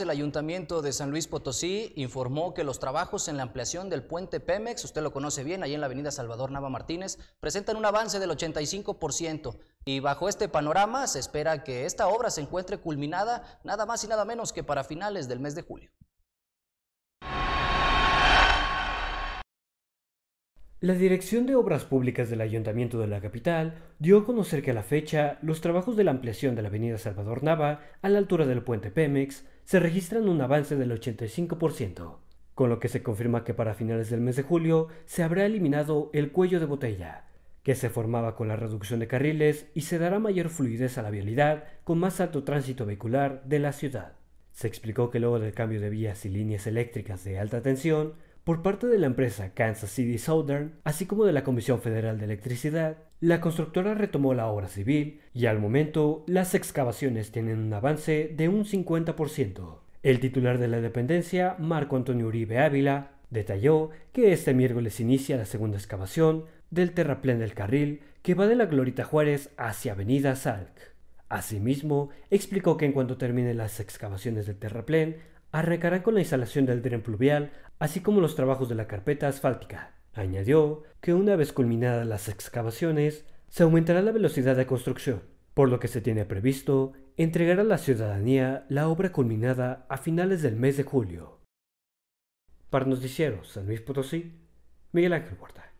El Ayuntamiento de San Luis Potosí informó que los trabajos en la ampliación del puente Pemex, usted lo conoce bien, ahí en la avenida Salvador Nava Martínez, presentan un avance del 85% y bajo este panorama se espera que esta obra se encuentre culminada nada más y nada menos que para finales del mes de julio. La Dirección de Obras Públicas del Ayuntamiento de la Capital dio a conocer que a la fecha los trabajos de la ampliación de la avenida Salvador Nava a la altura del puente Pemex se registran un avance del 85%, con lo que se confirma que para finales del mes de julio se habrá eliminado el cuello de botella, que se formaba con la reducción de carriles y se dará mayor fluidez a la vialidad con más alto tránsito vehicular de la ciudad. Se explicó que luego del cambio de vías y líneas eléctricas de alta tensión por parte de la empresa Kansas City Southern, así como de la Comisión Federal de Electricidad, la constructora retomó la obra civil y al momento las excavaciones tienen un avance de un 50%. El titular de la dependencia, Marco Antonio Uribe Ávila, detalló que este miércoles inicia la segunda excavación del terraplén del carril que va de la Glorita Juárez hacia Avenida Salk. Asimismo, explicó que en cuanto terminen las excavaciones del terraplén, arrancarán con la instalación del tren pluvial, así como los trabajos de la carpeta asfáltica. Añadió que una vez culminadas las excavaciones, se aumentará la velocidad de construcción, por lo que se tiene previsto entregar a la ciudadanía la obra culminada a finales del mes de julio. Para San Luis Potosí, Miguel Ángel Huerta.